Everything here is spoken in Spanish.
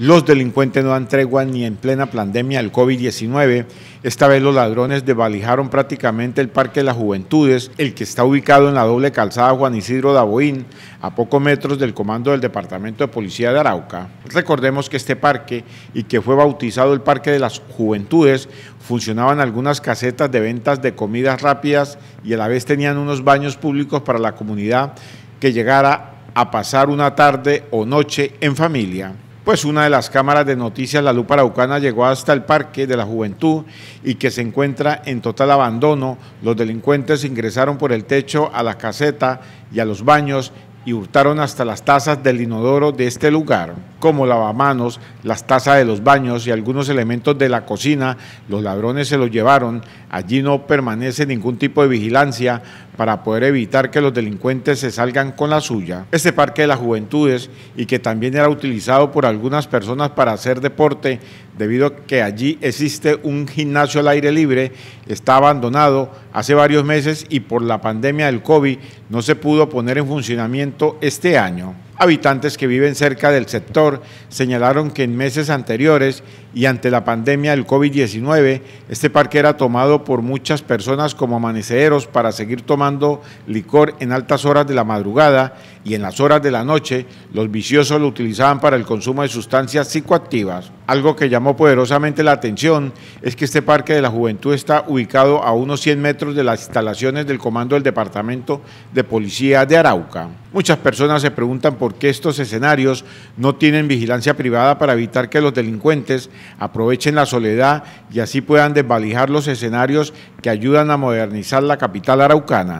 Los delincuentes no dan tregua ni en plena pandemia del COVID-19. Esta vez los ladrones desvalijaron prácticamente el Parque de las Juventudes, el que está ubicado en la doble calzada Juan Isidro Daboín, a pocos metros del comando del Departamento de Policía de Arauca. Recordemos que este parque, y que fue bautizado el Parque de las Juventudes, funcionaban algunas casetas de ventas de comidas rápidas y a la vez tenían unos baños públicos para la comunidad que llegara a pasar una tarde o noche en familia pues una de las cámaras de noticias La Lupa Araucana llegó hasta el Parque de la Juventud y que se encuentra en total abandono. Los delincuentes ingresaron por el techo a la caseta y a los baños y hurtaron hasta las tazas del inodoro de este lugar, como lavamanos, las tazas de los baños y algunos elementos de la cocina. Los ladrones se los llevaron. Allí no permanece ningún tipo de vigilancia para poder evitar que los delincuentes se salgan con la suya. Este Parque de las Juventudes, y que también era utilizado por algunas personas para hacer deporte, debido a que allí existe un gimnasio al aire libre, está abandonado hace varios meses y por la pandemia del COVID no se pudo poner en funcionamiento este año. Habitantes que viven cerca del sector señalaron que en meses anteriores y ante la pandemia del COVID-19, este parque era tomado por muchas personas como amaneceros para seguir tomando licor en altas horas de la madrugada y en las horas de la noche los viciosos lo utilizaban para el consumo de sustancias psicoactivas. Algo que llamó poderosamente la atención es que este Parque de la Juventud está ubicado a unos 100 metros de las instalaciones del Comando del Departamento de Policía de Arauca. Muchas personas se preguntan por qué estos escenarios no tienen vigilancia privada para evitar que los delincuentes aprovechen la soledad y así puedan desvalijar los escenarios que ayudan a modernizar la capital araucana.